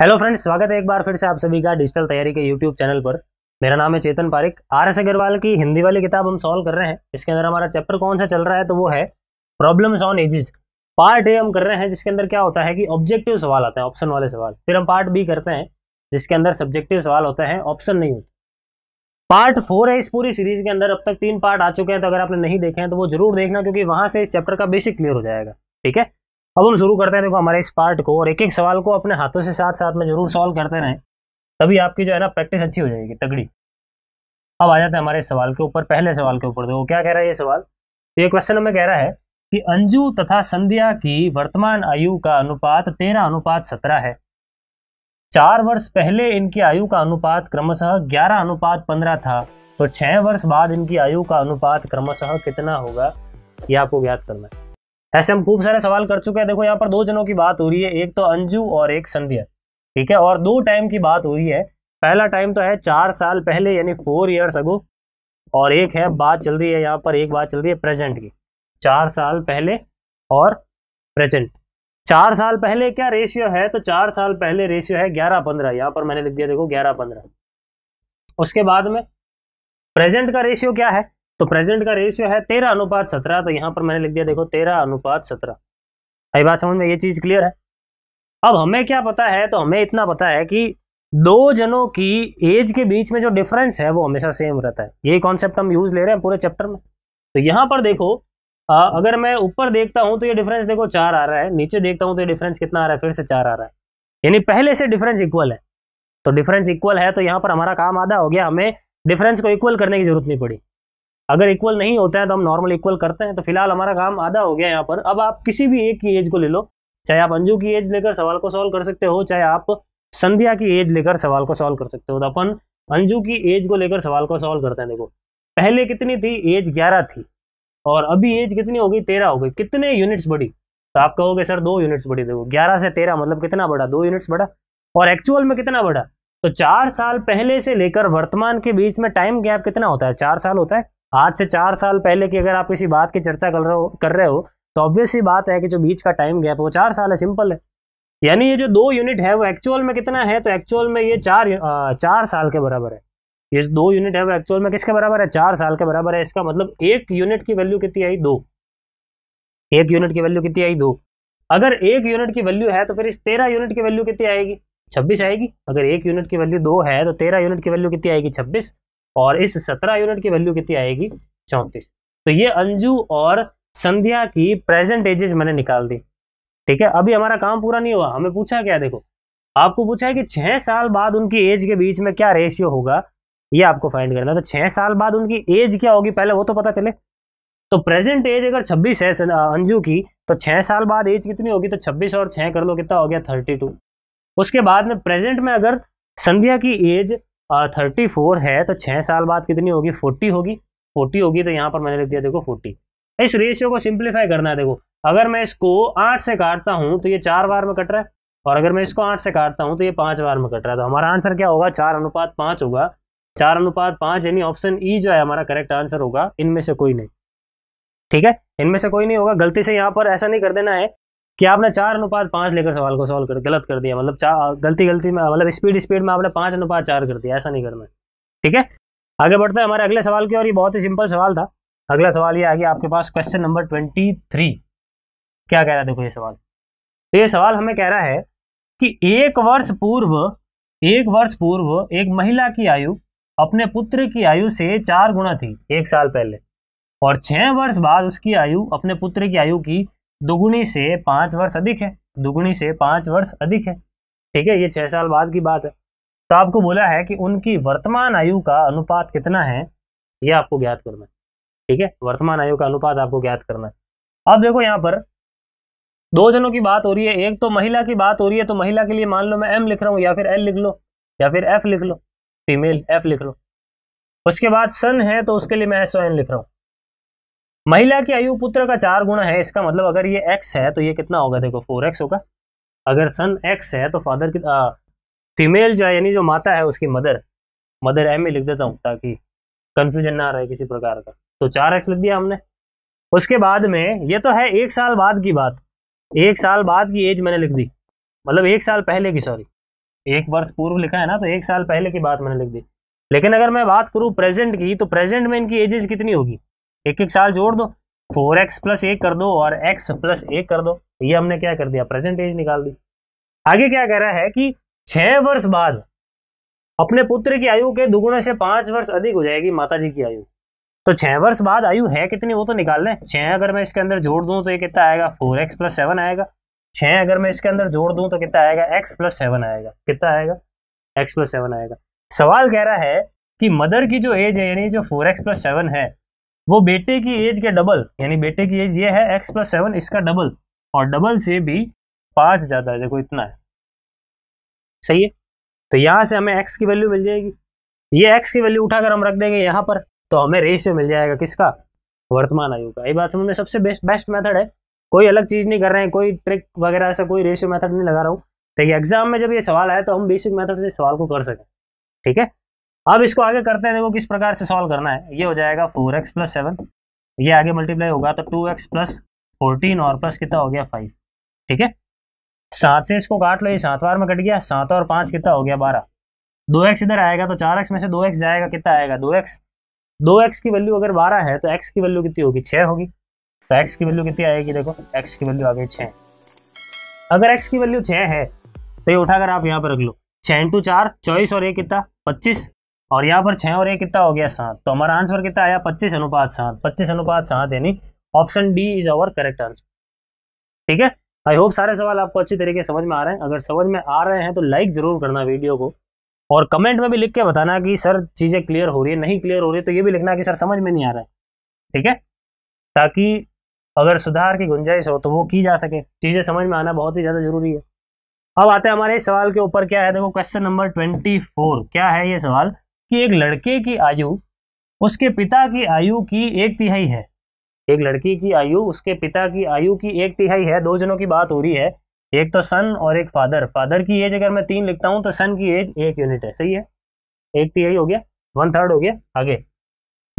hello friends स्वागत है एक बार फिर से आप सभी का डिजिटल तैयारी के यूट्यूब चैनल पर मेरा नाम है चेतन पारिक आर एस अग्रवाल की हिंदी वाली किताब हम सॉल्व कर रहे हैं इसके अंदर हमारा चैप्टर कौन सा चल रहा है तो वो है problems on ages part A हम कर रहे हैं जिसके अंदर क्या होता है कि ऑब्जेक्टिव सवाल आते हैं ऑप्शन वाले सवाल फिर हम पार्ट बी करते हैं जिसके अंदर सब्जेक्टिव सवाल होते हैं ऑप्शन नहीं होते पार्ट फोर है इस पूरी सीरीज के अंदर अब तक तीन पार्ट आ चुके हैं तो अगर आपने नहीं देखे हैं तो वो जरूर देखना क्योंकि वहां से इस चैप्टर का बेसिक क्लियर हो जाएगा ठीक है अब हम शुरू करते हैं देखो हमारे इस पार्ट को और एक एक सवाल को अपने हाथों से साथ साथ में जरूर सॉल्व करते रहें तभी आपकी जो है ना प्रैक्टिस अच्छी हो जाएगी तगड़ी अब आ जाते हैं हमारे सवाल के ऊपर पहले सवाल के ऊपर देखो क्या कह रहा है ये सवाल तो ये क्वेश्चन हमें कह रहा है कि अंजू तथा संध्या की वर्तमान आयु का अनुपात तेरह अनुपात सत्रह है चार वर्ष पहले इनकी आयु का अनुपात क्रमशः ग्यारह अनुपात पंद्रह था तो छह वर्ष बाद इनकी आयु का अनुपात क्रमशः कितना होगा ये आपको ज्ञात करना है ऐसे हम खूब सारे सवाल कर चुके हैं देखो यहाँ पर दो जनों की बात हो रही है एक तो अंजू और एक संध्या ठीक है और दो टाइम की बात हो रही है पहला टाइम तो है चार साल पहले यानी फोर ईयर्स अगो और एक है बात चल रही है यहाँ पर एक बात चल रही है प्रेजेंट की चार साल पहले और प्रेजेंट चार साल पहले क्या रेशियो है तो चार साल पहले रेशियो है ग्यारह पंद्रह यहाँ पर मैंने लिख दिया देखो ग्यारह पंद्रह उसके बाद में प्रेजेंट का रेशियो क्या है तो प्रेजेंट का रेशियो है तेरह अनुपात सत्रह तो यहां पर मैंने लिख दिया देखो तेरह अनुपात सत्रह भाई बात समझ में ये चीज़ क्लियर है अब हमें क्या पता है तो हमें इतना पता है कि दो जनों की एज के बीच में जो डिफरेंस है वो हमेशा सेम रहता है यही कॉन्सेप्ट हम यूज़ ले रहे हैं पूरे चैप्टर में तो यहां पर देखो आ, अगर मैं ऊपर देखता हूँ तो ये डिफरेंस देखो चार आ रहा है नीचे देखता हूं तो ये डिफरेंस कितना आ रहा है फिर से चार आ रहा है यानी पहले से डिफरेंस इक्वल है तो डिफरेंस इक्वल है तो यहाँ पर हमारा काम आधा हो गया हमें डिफरेंस को इक्वल करने की जरूरत नहीं पड़ी अगर इक्वल नहीं होता है तो हम नॉर्मल इक्वल करते हैं तो फिलहाल हमारा काम आधा हो गया यहाँ पर अब आप किसी भी एक की एज को ले लो चाहे आप अंजू की एज लेकर सवाल को सॉल्व कर सकते हो चाहे आप संध्या की एज लेकर सवाल को सॉल्व कर सकते हो तो अपन अंजू की एज को लेकर सवाल को सॉल्व करते हैं देखो पहले कितनी थी एज ग्यारह थी और अभी एज कितनी हो गई तेरह हो गई कितने यूनिट्स बढ़ी तो आप कहोगे सर दो यूनिट्स बढ़ी देखो ग्यारह से तेरह मतलब कितना बढ़ा दो यूनिट्स बढ़ा और एक्चुअल में कितना बढ़ा तो चार साल पहले से लेकर वर्तमान के बीच में टाइम गैप कितना होता है चार साल होता है आज से चार साल पहले की अगर आप किसी बात की चर्चा कर रहे हो कर रहे हो तो ऑब्वियस ही बात है कि जो बीच का टाइम गैप वो चार साल है सिंपल है यानी ये जो दो यूनिट है वो एक्चुअल में कितना है तो एक्चुअल में ये चार चार साल के बराबर है ये दो यूनिट है वो एक्चुअल में किसके बराबर है चार साल के बराबर है इसका मतलब एक यूनिट की वैल्यू कितनी आई दो एक यूनिट की वैल्यू कितनी आई दो अगर एक यूनिट की वैल्यू है तो फिर इस तेरह यूनिट की वैल्यू कितनी आएगी छब्बीस आएगी अगर एक यूनिट की वैल्यू दो है तो तेरह यूनिट की वैल्यू कितनी आएगी छब्बीस और इस सत्रह यूनिट की वैल्यू कितनी आएगी चौंतीस तो ये अंजू और संध्या की प्रेजेंट एजेस मैंने निकाल दी ठीक है अभी हमारा काम पूरा नहीं हुआ हमें पूछा क्या देखो आपको पूछा है कि छह साल बाद उनकी एज के बीच में क्या रेशियो होगा ये आपको फाइंड करना तो छह साल बाद उनकी एज क्या होगी पहले वो तो पता चले तो प्रेजेंट एज अगर 26 है अंजू की तो छह साल बाद एज कितनी होगी तो 26 और छह कर लो कितना हो गया 32 उसके बाद में प्रेजेंट में अगर संध्या की एज थर्टी फोर है तो छः साल बाद कितनी होगी फोर्टी होगी फोर्टी होगी तो यहाँ पर मैंने लिख दिया देखो फोर्टी इस रेशियो को सिंप्लीफाई करना है देखो अगर मैं इसको आठ से काटता हूँ तो ये चार बार में कट रहा है और अगर मैं इसको आठ से काटता हूँ तो ये पाँच बार में कट रहा है तो हमारा आंसर क्या होगा चार अनुपात पाँच होगा चार अनुपात पाँच यानी ऑप्शन ई e जो है हमारा करेक्ट आंसर होगा इनमें से कोई नहीं ठीक है इनमें से कोई नहीं होगा गलती से यहाँ पर ऐसा नहीं कर देना है कि आपने चार अनुपात पाँच लेकर सवाल को सॉल्व कर गलत कर दिया मतलब चार गलती गलती में मतलब स्पीड स्पीड में आपने पाँच अनुपात चार कर दिया ऐसा नहीं करना ठीक है आगे बढ़ते हैं हमारे अगले सवाल की और ये बहुत ही सिंपल सवाल था अगला सवाल ये आ गया आपके पास क्वेश्चन नंबर ट्वेंटी थ्री क्या कह रहा है देखो ये सवाल तो ये सवाल हमें कह रहा है कि एक वर्ष पूर्व एक वर्ष पूर्व एक महिला की आयु अपने पुत्र की आयु से चार गुना थी एक साल पहले और छह वर्ष बाद उसकी आयु अपने पुत्र की आयु की दुगुनी से पाँच वर्ष अधिक है दुगुनी से पाँच वर्ष अधिक है ठीक है ये छः साल बाद की बात है तो आपको बोला है कि उनकी वर्तमान आयु का अनुपात कितना है ये आपको ज्ञात करना है ठीक है वर्तमान आयु का अनुपात आपको ज्ञात करना है अब देखो यहाँ पर दो जनों की बात हो रही है एक तो महिला की बात हो रही है तो महिला के लिए मान लो मैं एम लिख रहा हूँ या फिर एल लिख लो या फिर एफ लिख लो फीमेल एफ लिख लो उसके बाद सन है तो उसके लिए मैं एस ओ एन लिख रहा हूँ महिला की आयु पुत्र का चार गुना है इसका मतलब अगर ये एक्स है तो ये कितना होगा देखो फोर एक्स होगा अगर सन एक्स है तो फादर की फीमेल जो है यानी जो माता है उसकी मदर मदर एम ही लिख देता हूँ ताकि कन्फ्यूजन ना रहे किसी प्रकार का तो चार एक्स लिख दिया हमने उसके बाद में ये तो है एक साल बाद की बात एक साल बाद की एज मैंने लिख दी मतलब एक साल पहले की सॉरी एक वर्ष पूर्व लिखा है ना तो एक साल पहले की बात मैंने लिख दी लेकिन अगर मैं बात करूँ प्रेजेंट की तो प्रेजेंट में इनकी एजेस कितनी होगी एक एक साल जोड़ दो फोर एक्स प्लस एक कर दो और एक्स प्लस एक कर दो ये हमने क्या कर दिया प्रेजेंट एज निकाल दी आगे क्या कह रहा है कि छह वर्ष बाद अपने पुत्र की आयु के दुगुने से पांच वर्ष अधिक हो जाएगी माता जी की आयु तो छह वर्ष बाद आयु है कितनी वो तो निकाल लें छह अगर मैं इसके अंदर जोड़ दूं तो ये कितना आएगा फोर एक्स प्लस सेवन आएगा छह अगर मैं इसके अंदर जोड़ दूं तो कितना आएगा एक्स प्लस सेवन आएगा कितना आएगा एक्स प्लस सेवन आएगा सवाल कह रहा है कि मदर की जो एज है यानी जो फोर एक्स प्लस सेवन है वो बेटे की एज के डबल यानी बेटे की एज ये है एक्स प्लस सेवन इसका डबल और डबल से भी पाँच ज़्यादा है देखो इतना है सही है तो यहाँ से हमें एक्स की वैल्यू मिल जाएगी ये एक्स की वैल्यू उठाकर हम रख देंगे यहाँ पर तो हमें रेशियो मिल जाएगा किसका वर्तमान आयु का ये बात समझ में सबसे बेस्ट बेस्ट मेथड है कोई अलग चीज़ नहीं कर रहे हैं कोई ट्रिक वगैरह ऐसा कोई रेशियो मेथड नहीं लगा रहा हूँ देखिए तो एग्जाम में जब ये सवाल आए तो हम बेसिक मेथड से सवाल को कर सकें ठीक है अब इसको आगे करते हैं देखो किस प्रकार से सॉल्व करना है ये हो जाएगा फोर एक्स प्लस सेवन ये आगे मल्टीप्लाई होगा तो टू एक्स प्लस फोर्टीन और प्लस कितना हो गया फाइव ठीक है सात से इसको काट लो ये सात बार में कट गया सात और पाँच कितना हो गया बारह दो एक्स इधर आएगा तो चार एक्स में से दो एक्स जाएगा कितना आएगा दो एक्स दो एक्स की वैल्यू अगर बारह है तो एक्स की वैल्यू कितनी होगी छः होगी तो एक्स की वैल्यू कितनी आएगी देखो एक्स की वैल्यू आ गई छः अगर एक्स की वैल्यू छः है तो ये उठाकर आप यहाँ पर रख लो छः इंटू चार चौबीस और ये कितना पच्चीस और यहाँ पर छः और एक कितना हो गया सात तो हमारा आंसर कितना आया पच्चीस अनुपात सात पच्चीस अनुपात सात यानी option D is our correct answer ठीक है आई होप सारे सवाल आपको अच्छी तरीके से समझ में आ रहे हैं अगर समझ में आ रहे हैं तो लाइक ज़रूर करना वीडियो को और कमेंट में भी लिख के बताना कि सर चीज़ें क्लियर हो रही है नहीं क्लियर हो रही है तो ये भी लिखना कि सर समझ में नहीं आ रहा है ठीक है ताकि अगर सुधार की गुंजाइश हो तो वो की जा सके चीज़ें समझ में आना बहुत ही ज़्यादा ज़रूरी है अब आते हैं हमारे इस सवाल के ऊपर क्या है देखो क्वेश्चन नंबर ट्वेंटी फोर क्या है ये सवाल कि एक लड़के की आयु उसके पिता की आयु की एक तिहाई है एक लड़की की आयु उसके पिता की आयु की एक तिहाई है दो जनों की बात हो रही है एक तो सन और एक फादर फादर की एज अगर मैं तीन लिखता हूँ तो सन की एज एक यूनिट है सही है एक तिहाई हो गया वन थर्ड हो गया आगे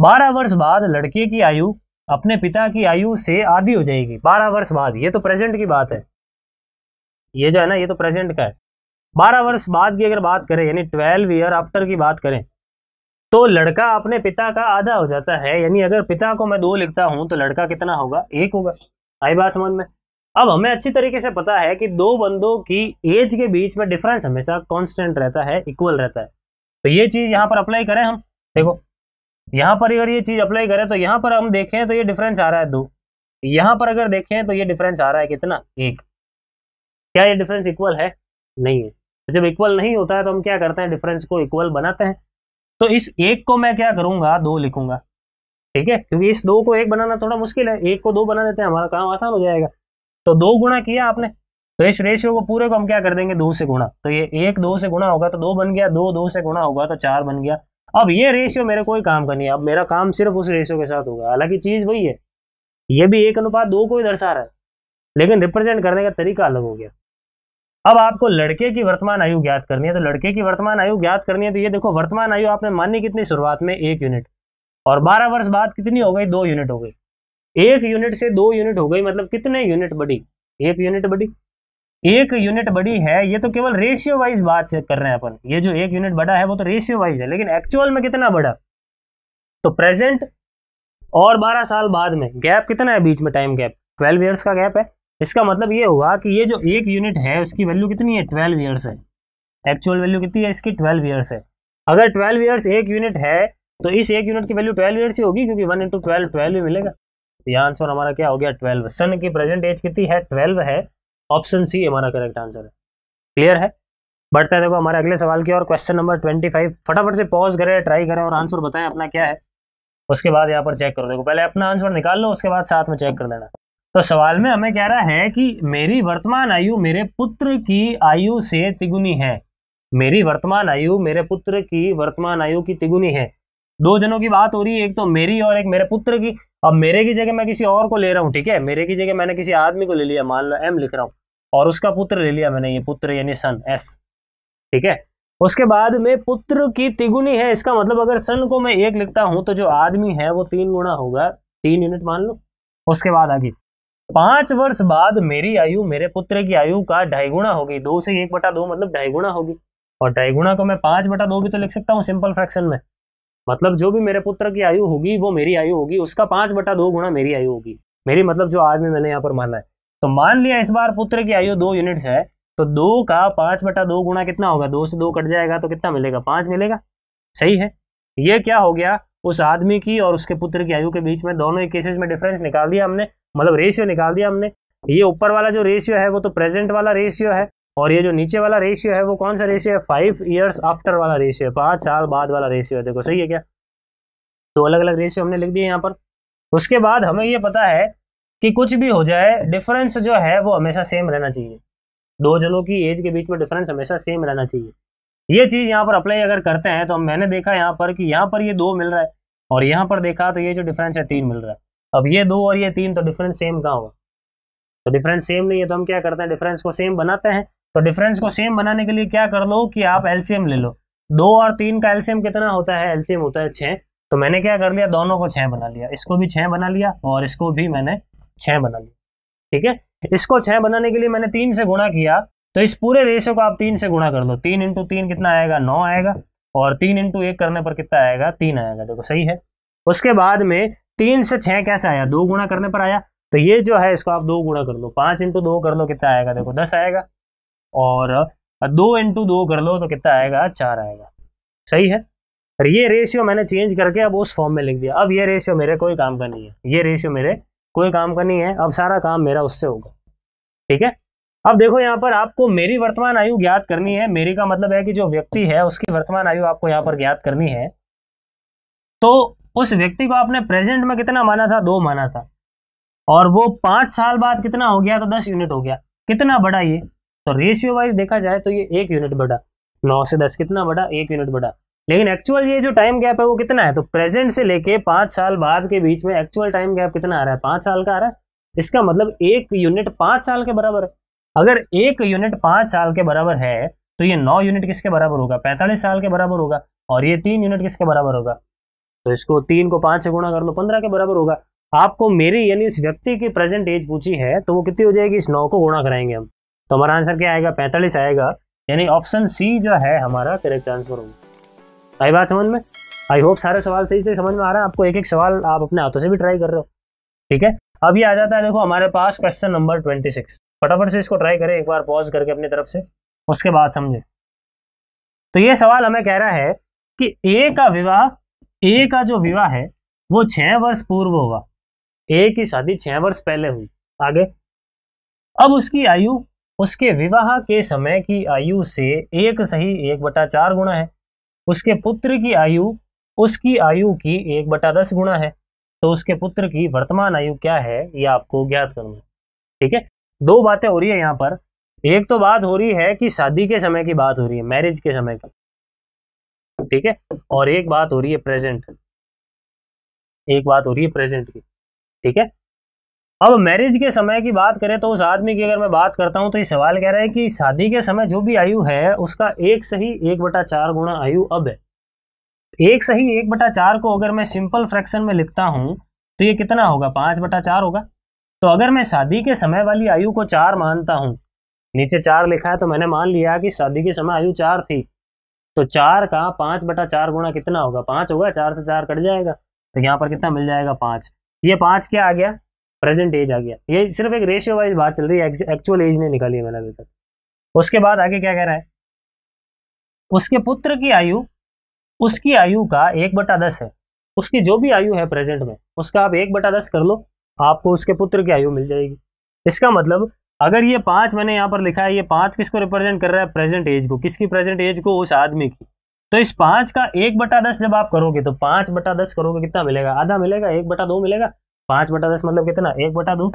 बारह वर्ष बाद लड़के की आयु अपने पिता की आयु से आधी हो जाएगी बारह वर्ष बाद ये तो प्रेजेंट की बात है ये जो है ना ये तो प्रेजेंट का है बारह वर्ष बाद की अगर बात करें यानी ट्वेल्व ईयर आफ्टर की बात करें तो लड़का अपने पिता का आधा हो जाता है यानी अगर पिता को मैं दो लिखता हूँ तो लड़का कितना होगा एक होगा आई बात समझ में अब हमें अच्छी तरीके से पता है कि दो बंदों की एज के बीच में डिफरेंस हमेशा कॉन्स्टेंट रहता है इक्वल रहता है तो ये चीज़ यहाँ पर अप्लाई करें हम देखो यहाँ पर अगर ये चीज़ अप्लाई करें तो यहाँ पर हम देखें तो ये डिफरेंस आ रहा है दो यहाँ पर अगर देखें तो ये डिफरेंस आ रहा है कितना एक क्या ये डिफरेंस इक्वल है नहीं है तो जब इक्वल नहीं होता है तो हम क्या करते हैं डिफरेंस को इक्वल बनाते हैं तो इस एक को मैं क्या करूंगा दो लिखूंगा ठीक है क्योंकि इस दो को एक बनाना थोड़ा मुश्किल है एक को दो बना देते हैं हमारा काम आसान हो जाएगा तो दो गुणा किया आपने तो इस रेशियो को पूरे को हम क्या कर देंगे दो से गुणा तो ये एक दो से गुणा होगा तो दो बन गया दो दो से गुणा होगा तो चार बन गया अब ये रेशियो मेरे कोई काम का नहीं है अब मेरा काम सिर्फ उस रेशियो के साथ होगा हालांकि चीज वही है ये भी एक अनुपात दो को ही दर्शा रहा है लेकिन रिप्रेजेंट करने का तरीका अलग हो गया अब आपको लड़के की वर्तमान आयु ज्ञात करनी है तो लड़के की वर्तमान आयु ज्ञात करनी है तो ये देखो वर्तमान आयु आपने मानी कितनी शुरुआत में एक यूनिट और बारह वर्ष बाद कितनी हो गई दो यूनिट हो गई एक यूनिट से दो यूनिट हो गई मतलब कितने यूनिट बड़ी एक यूनिट बड़ी एक यूनिट बड़ी है ये तो केवल रेशियो वाइज बात से कर रहे हैं अपन ये जो एक यूनिट बड़ा है वो तो रेशियो वाइज है लेकिन एक्चुअल में कितना बड़ा तो प्रेजेंट और 12 साल बाद में गैप कितना है बीच में टाइम गैप 12 इयर्स का गैप है इसका मतलब ये हुआ कि ये जो एक यूनिट है उसकी वैल्यू कितनी है ट्वेल्व ईयर्स है एक्चुअल वैल्यू कितनी है इसकी ट्वेल्व ईयर्स है अगर ट्वेल्व ईयर्स एक यूनिट है तो इस एक यूनिट की वैल्यू ट्वेल्व ईयर्स ही होगी क्योंकि वन इंटू ट्वेल्व ट्वेल्व ही मिलेगा तो यह आंसर हमारा क्या हो गया ट्वेल्व सन की प्रेजेंट एज कितनी है ट्वेल्व है ऑप्शन सी हमारा करेक्ट आंसर है क्लियर है बढ़ते हैं देखो हमारे अगले सवाल की और क्वेश्चन नंबर ट्वेंटी फाइव फटाफट से पॉज करें ट्राई करें और आंसर बताएं अपना क्या है उसके बाद यहाँ पर चेक करो देखो पहले अपना आंसर निकाल लो उसके बाद साथ में चेक कर देना तो सवाल में हमें कह रहा है कि मेरी वर्तमान आयु मेरे पुत्र की आयु से तिगुनी है मेरी वर्तमान आयु मेरे पुत्र की वर्तमान आयु की तिगुनी है दो जनों की बात हो रही है एक तो मेरी और एक मेरे पुत्र की अब मेरे की जगह मैं किसी और को ले रहा हूँ ठीक है मेरे की जगह मैंने किसी आदमी को ले लिया मान लो एम लिख रहा हूँ और उसका पुत्र ले लिया मैंने ये पुत्र यानी सन एस ठीक है उसके बाद में पुत्र की तिगुनी है इसका मतलब अगर सन को मैं एक लिखता हूँ तो जो आदमी है वो तीन गुणा होगा तीन यूनिट मान लो उसके बाद आगे पांच वर्ष बाद मेरी आयु मेरे पुत्र की आयु का ढाई गुणा होगी दो से एक बटा दो मतलब ढाई गुणा होगी और ढाई गुणा को मैं पांच बटा दो भी तो लिख सकता हूँ सिंपल फ्रैक्शन में मतलब जो भी मेरे पुत्र की आयु होगी वो मेरी आयु होगी उसका पांच बटा दो गुणा मेरी आयु होगी मेरी मतलब जो आज में मैंने यहाँ पर माना है तो मान लिया इस बार पुत्र की आयु दो यूनिट्स है तो दो का पांच बटा दो गुणा कितना होगा दो से दो कट जाएगा तो कितना मिलेगा पांच मिलेगा सही है ये क्या हो गया उस आदमी की और उसके पुत्र की आयु के बीच में दोनों ही केसेस में डिफरेंस निकाल दिया हमने मतलब रेशियो निकाल दिया हमने ये ऊपर वाला जो रेशियो है वो तो प्रेजेंट वाला रेशियो है और ये जो नीचे वाला रेशियो है वो कौन सा रेशियो है फाइव ईयर्स आफ्टर वाला रेशियो है पाँच साल बाद वाला रेशियो है देखो सही है क्या तो अलग अलग रेशियो हमने लिख दिए यहाँ पर उसके बाद हमें ये पता है कि कुछ भी हो जाए डिफरेंस जो है वो हमेशा सेम रहना चाहिए दो जनों की एज के बीच में डिफरेंस हमेशा सेम रहना चाहिए ये चीज़ यहाँ पर अप्लाई अगर करते हैं तो मैंने देखा यहाँ पर कि यहाँ पर ये दो मिल रहा है और यहाँ पर देखा तो ये जो डिफरेंस है तीन मिल रहा है अब ये दो और ये तीन तो डिफरेंस सेम कहाँ होगा तो डिफरेंस सेम नहीं है तो हम क्या करते हैं डिफरेंस को सेम बनाते हैं तो डिफरेंस को सेम बनाने के लिए क्या कर लो कि आप एलसीएम ले लो दो और तीन का एलसीएम कितना होता है एलसीएम होता है छः तो मैंने क्या कर लिया दोनों को छः बना लिया इसको भी छः बना लिया और इसको भी मैंने छः बना लिया ठीक है इसको छः बनाने के लिए मैंने तीन से गुणा किया तो इस पूरे रेशो को आप तीन से गुणा कर लो तीन इंटू तीन कितना आएगा नौ आएगा और तीन इंटू एक करने पर कितना आएगा तीन आएगा देखो सही है उसके बाद में तीन से छह कैसे आया दो गुणा करने पर आया तो ये जो है इसको आप दो गुणा कर लो पांच इंटू दो कर लो कितना आएगा देखो दस आएगा और दो इंटू दो कर लो तो कितना आएगा चार आएगा सही है और ये रेशियो मैंने चेंज करके अब उस फॉर्म में लिख दिया अब ये रेशियो मेरे कोई काम का नहीं है ये रेशियो मेरे कोई काम का नहीं है अब सारा काम मेरा उससे होगा ठीक है अब देखो यहाँ पर आपको मेरी वर्तमान आयु ज्ञात करनी है मेरी का मतलब है कि जो व्यक्ति है उसकी वर्तमान आयु आपको यहाँ पर ज्ञात करनी है तो उस व्यक्ति को आपने प्रेजेंट में कितना माना था दो माना था और वो पांच साल बाद कितना हो गया तो दस यूनिट हो गया कितना बड़ा ये तो रेशियो वाइज देखा जाए तो ये एक यूनिट बढ़ा नौ से दस कितना बड़ा एक यूनिट बढ़ा लेकिन एक्चुअल ये जो टाइम गैप है वो कितना है तो प्रेजेंट से लेके पांच साल बाद के बीच में एक्चुअल टाइम गैप कितना आ रहा है पांच साल का आ रहा है इसका मतलब एक यूनिट पांच साल के बराबर है अगर एक यूनिट पांच साल के बराबर है तो ये नौ यूनिट किसके बराबर होगा पैंतालीस साल के बराबर होगा और ये तीन यूनिट किसके बराबर होगा तो इसको तीन को पांच से गुणा कर लो पंद्रह के बराबर होगा आपको मेरी यानी इस व्यक्ति की प्रेजेंट एज पूछी है तो वो कितनी हो जाएगी इस नौ को गुणा कराएंगे हम तो हमारा आंसर क्या आएगा पैंतालीस आएगा यानी ऑप्शन सी जो है हमारा करेक्ट आंसर होगा आई बात समझ में आई होप सारे सवाल सही से समझ में आ रहा है आपको एक एक सवाल आप अपने हाथों से भी ट्राई कर रहे हो ठीक है अब ये आ जाता है देखो हमारे पास क्वेश्चन नंबर ट्वेंटी सिक्स फटाफट से इसको ट्राई करें एक बार पॉज करके अपनी तरफ से उसके बाद समझें तो ये सवाल हमें कह रहा है कि ए का विवाह ए का जो विवाह है वो छह वर्ष पूर्व हुआ ए की शादी छह वर्ष पहले हुई आगे अब उसकी आयु उसके विवाह के समय की आयु से एक सही एक बटा चार गुणा है उसके पुत्र की आयु उसकी आयु की एक बटा दस गुणा है तो उसके पुत्र की वर्तमान आयु क्या है ये आपको ज्ञात करना है ठीक है दो बातें हो रही है यहाँ पर एक तो बात हो रही है कि शादी के समय की बात हो रही है मैरिज के समय की ठीक है और एक बात हो रही है प्रेजेंट एक बात हो रही है प्रेजेंट की ठीक है अब मैरिज के समय की बात करें तो उस आदमी की अगर मैं बात करता हूं तो ये सवाल कह रहा है कि शादी के समय जो भी आयु है उसका एक सही एक बटा चार गुणा आयु अब है एक सही एक बटा चार को अगर मैं सिंपल फ्रैक्शन में लिखता हूं तो ये कितना होगा पांच बटा चार होगा तो अगर मैं शादी के समय वाली आयु को चार मानता हूं नीचे चार लिखा है तो मैंने मान लिया कि शादी के समय आयु चार थी तो चार का पांच बटा चार गुणा कितना होगा पांच होगा चार से चार कट जाएगा तो यहाँ पर कितना मिल जाएगा पांच ये पांच क्या आ गया प्रेजेंट एज आ गया ये सिर्फ एक रेशियो वाइज बात चल रही है एक्चुअल एज नहीं निकाली है मैंने अभी तक उसके बाद आगे क्या कह रहा है उसके पुत्र की आयु उसकी आयु का एक बटा दस है उसकी जो भी आयु है प्रेजेंट में उसका आप एक बटा दस कर लो आपको उसके पुत्र की आयु मिल जाएगी इसका मतलब अगर ये पांच मैंने यहाँ पर लिखा है ये पांच किसको रिप्रेजेंट कर रहा है प्रेजेंट एज को किसकी प्रेजेंट एज को उस आदमी की तो इस पांच का एक बटा दस जब आप करोगे तो पांच बटा दस करोगे कितना मिलेगा आधा मिलेगा एक बटा दो मिलेगा पांच बटा दस मतलब कितना एक बटा दो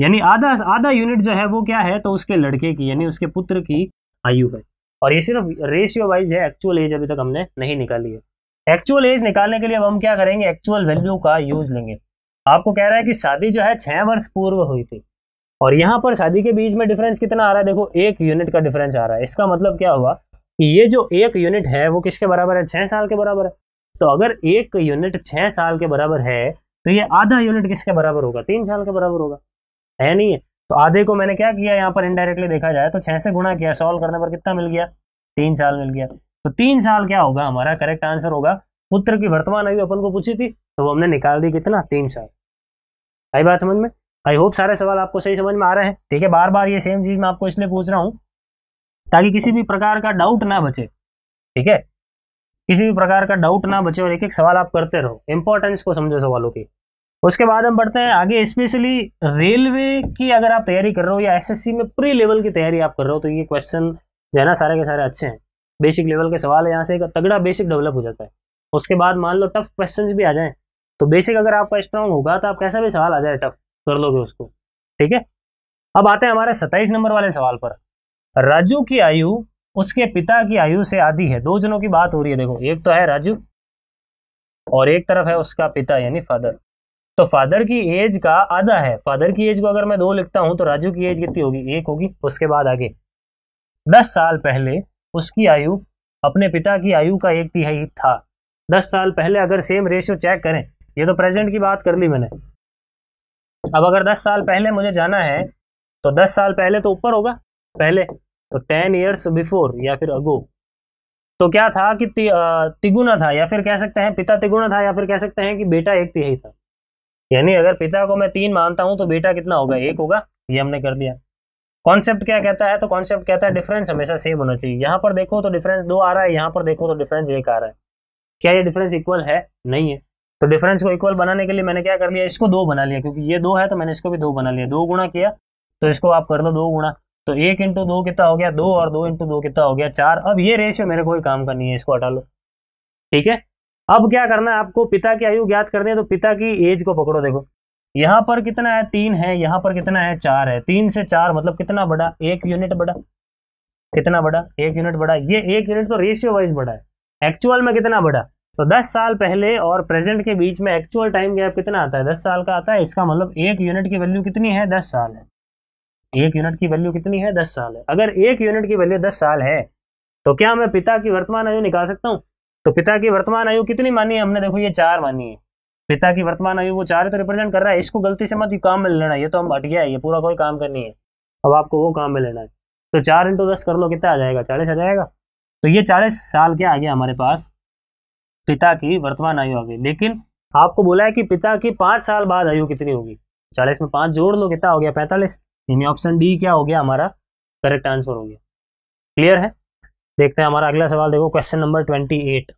यानी आधा आधा यूनिट जो है वो क्या है तो उसके लड़के की यानी उसके पुत्र की आयु है और ये सिर्फ रेशियो वाइज है एक्चुअल एज अभी तक हमने नहीं निकाली है एक्चुअल एज निकालने के लिए अब हम क्या करेंगे एक्चुअल वैल्यू का यूज लेंगे आपको कह रहा है कि शादी जो है छह वर्ष पूर्व हुई थी और यहाँ पर शादी के बीच में डिफरेंस कितना आ रहा है देखो एक यूनिट का डिफरेंस आ रहा है इसका मतलब क्या हुआ कि ये जो एक यूनिट है वो किसके बराबर है छः साल के बराबर है तो अगर एक यूनिट छः साल के बराबर है तो ये आधा यूनिट किसके बराबर होगा तीन साल के बराबर होगा है नहीं है तो आधे को मैंने क्या किया यहाँ पर इनडायरेक्टली देखा जाए तो छः से गुणा किया सॉल्व करने पर कितना मिल गया तीन साल मिल गया तो तीन साल क्या होगा हमारा करेक्ट आंसर होगा पुत्र की वर्तमान आयु अपन को पूछी थी तो वो हमने निकाल दी कितना तीन साल आई बात समझ में आई होप सारे सवाल आपको सही समझ में आ रहे हैं ठीक है बार बार ये सेम चीज़ मैं आपको इसलिए पूछ रहा हूँ ताकि किसी भी प्रकार का डाउट ना बचे ठीक है किसी भी प्रकार का डाउट ना बचे और एक एक सवाल आप करते रहो इंपॉर्टेंस को समझो सवालों की उसके बाद हम बढ़ते हैं आगे स्पेशली रेलवे की अगर आप तैयारी कर रहे हो या एसएससी में प्री लेवल की तैयारी आप कर रहे हो तो ये क्वेश्चन जो है ना सारे के सारे अच्छे हैं बेसिक लेवल के सवाल यहाँ से तगड़ा बेसिक डेवलप हो जाता है उसके बाद मान लो टफ क्वेश्चन भी आ जाए तो बेसिक अगर आपका स्ट्रांग होगा तो आप कैसा भी सवाल आ जाए टफ कर लोगे उसको ठीक है अब आते हैं हमारे सत्ताईस नंबर वाले सवाल पर राजू की आयु उसके पिता की आयु से आधी है दो जनों की बात हो रही है देखो एक तो है राजू और एक तरफ है उसका पिता यानी फादर तो फादर की एज का आधा है फादर की एज को अगर मैं दो लिखता हूं तो राजू की एज कितनी होगी एक होगी उसके बाद आगे दस साल पहले उसकी आयु अपने पिता की आयु का एक तिहाई था दस साल पहले अगर सेम रेशियो चेक करें ये तो प्रेजेंट की बात कर ली मैंने अब अगर दस साल पहले मुझे जाना है तो दस साल पहले तो ऊपर होगा पहले तो टेन ईयर्स बिफोर या फिर अगो तो क्या था कि ति, तिगुना था या फिर कह सकते हैं पिता तिगुना था या फिर कह सकते हैं कि बेटा एक तिहाई था यानी अगर पिता को मैं तीन मानता हूं तो बेटा कितना होगा एक होगा ये हमने कर दिया कॉन्सेप्ट क्या कहता है तो कॉन्सेप्ट कहता है डिफरेंस हमेशा सेम होना चाहिए यहाँ पर देखो तो डिफरेंस दो आ रहा है यहाँ पर देखो तो डिफरेंस एक आ रहा है क्या ये डिफरेंस इक्वल है नहीं है तो डिफरेंस को इक्वल बनाने के लिए मैंने क्या कर लिया इसको दो बना लिया क्योंकि ये दो है तो मैंने इसको भी दो बना लिया दो गुणा किया तो इसको आप कर लो दो गुणा तो एक इंटू दो कितना हो गया दो और दो इंटू दो कितना हो गया चार अब ये रेशियो मेरे को काम करनी है इसको हटा लो ठीक है अब क्या करना है आपको पिता की आयु ज्ञात करनी है तो पिता की एज को पकड़ो देखो यहाँ पर कितना है तीन है यहाँ पर कितना है चार है तीन से चार मतलब कितना बड़ा एक यूनिट बड़ा कितना बड़ा एक यूनिट बड़ा ये एक यूनिट तो रेशियो वाइज बड़ा है एक्चुअल में कितना बड़ा तो 10 साल पहले और प्रेजेंट के बीच में एक्चुअल टाइम गैप कितना आता है 10 साल का आता है इसका मतलब एक यूनिट की वैल्यू कितनी है 10 साल है एक यूनिट की वैल्यू कितनी है 10 साल है अगर एक यूनिट की वैल्यू 10 साल है तो क्या मैं पिता की वर्तमान आयु निकाल सकता हूँ तो पिता की वर्तमान आयु कितनी मानी है हमने देखो ये चार मानी है पिता की वर्तमान आयु वो चार तो रिप्रेजेंट कर रहा है इसको गलती से मत ये काम में लेना ये तो हम अट गया है ये पूरा कोई काम करनी है अब आपको वो काम में लेना है तो चार इंटू दस कर लो कितना आ जाएगा चालीस आ जाएगा तो ये चालीस साल क्या आ गया हमारे पास पिता की वर्तमान आयु आ गई लेकिन आपको बोला है कि पिता की पांच साल बाद आयु कितनी होगी चालीस में पांच जोड़ लो कितना हो गया पैंतालीस यानी ऑप्शन डी क्या हो गया हमारा करेक्ट आंसर हो गया क्लियर है देखते हैं हमारा अगला सवाल देखो क्वेश्चन नंबर ट्वेंटी एट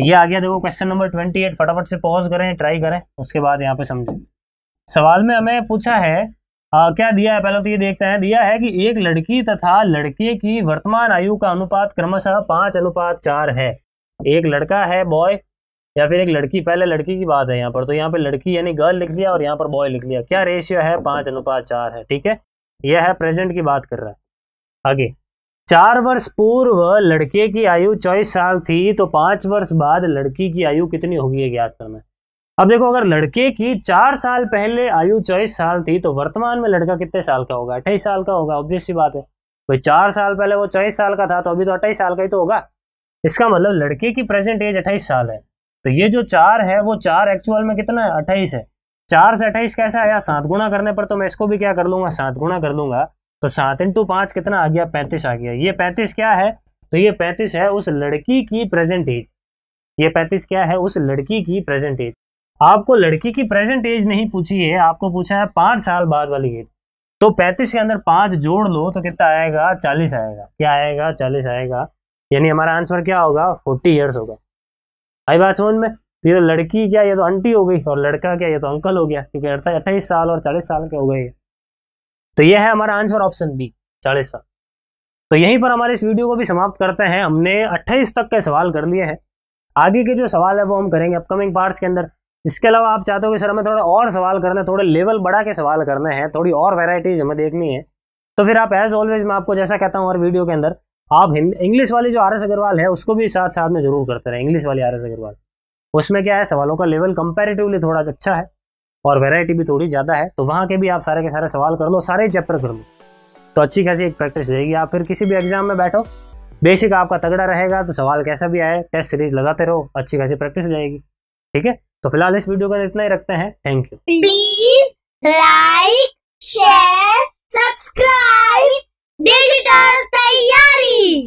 ये आ गया देखो क्वेश्चन नंबर ट्वेंटी एट फटाफट से पॉज करें ट्राई करें उसके बाद यहाँ पे समझें सवाल में हमें पूछा है आ, क्या दिया है पहले तो ये देखते हैं दिया है कि एक लड़की तथा लड़के की वर्तमान आयु का अनुपात क्रमशः पांच अनुपात चार है एक लड़का है बॉय या फिर एक लड़की पहले लड़की की बात है यहाँ पर तो यहाँ पे लड़की यानी गर्ल लिख लिया और यहाँ पर बॉय लिख लिया क्या रेशियो है पाँच अनुपात चार है ठीक है यह है प्रेजेंट की बात कर रहा है आगे चार वर्ष पूर्व लड़के की आयु चौबीस साल थी तो पाँच वर्ष बाद लड़की की आयु कितनी होगी है याद करना अब देखो अगर लड़के की चार साल पहले आयु चौबीस साल थी तो वर्तमान में लड़का कितने साल का होगा अट्ठाईस साल का होगा ऑब्वियस सी बात है भाई चार साल पहले वो चौबीस साल का था तो अभी तो अट्ठाईस साल का ही तो होगा इसका मतलब लड़के की प्रेजेंट एज अट्ठाईस साल है तो ये जो चार है वो चार एक्चुअल में कितना है अट्ठाईस है चार से अट्ठाईस कैसा आया सात गुना करने पर तो मैं इसको भी क्या कर लूंगा सात गुना कर लूंगा तो सात इंटू पांच कितना आ गया पैंतीस आ गया ये पैंतीस क्या है तो ये पैंतीस है उस लड़की की प्रेजेंट एज ये पैंतीस क्या है उस लड़की की प्रेजेंट एज आपको लड़की की प्रेजेंट एज नहीं पूछी है आपको पूछा है पांच साल बाद वाली एज तो पैंतीस के अंदर पांच जोड़ लो तो कितना आएगा चालीस आएगा क्या आएगा चालीस आएगा यानी हमारा आंसर क्या होगा फोर्टी ईयर्स होगा आई बात समझ में तो ये तो लड़की क्या ये तो आंटी हो गई और लड़का क्या ये तो अंकल हो गया क्योंकि अट्ठाईस अट्ठाईस साल और चालीस साल के हो गए तो ये है हमारा आंसर ऑप्शन बी चालीस साल तो यहीं पर हमारे इस वीडियो को भी समाप्त करते हैं हमने अट्ठाईस तक के सवाल कर लिए हैं आगे के जो सवाल है वो हम करेंगे अपकमिंग पार्ट्स के अंदर इसके अलावा आप चाहते हो कि सर हमें थोड़ा और सवाल करने थोड़े लेवल बढ़ा के सवाल करने हैं थोड़ी और वेराइटीज हमें देखनी है तो फिर आप एज ऑलवेज मैं आपको जैसा कहता हूँ और वीडियो के अंदर आप हिंदी इंग्लिश वाले जो आर एस अग्रवाल है उसको भी साथ साथ में जरूर करते रहे इंग्लिश वाले आर एस अग्रवाल उसमें क्या है सवालों का लेवल कंपेरेटिवली थोड़ा अच्छा है और वेराइटी भी थोड़ी ज़्यादा है तो वहाँ के भी आप सारे के सारे सवाल कर लो सारे चैप्टर कर लो तो अच्छी खासी एक प्रैक्टिस रहेगी आप फिर किसी भी एग्जाम में बैठो बेसिक आपका तगड़ा रहेगा तो सवाल कैसा भी आए टेस्ट सीरीज लगाते रहो अच्छी खासी प्रैक्टिस हो जाएगी ठीक है तो फिलहाल इस वीडियो का इतना ही रखते हैं thank you please like share subscribe digital तैयारी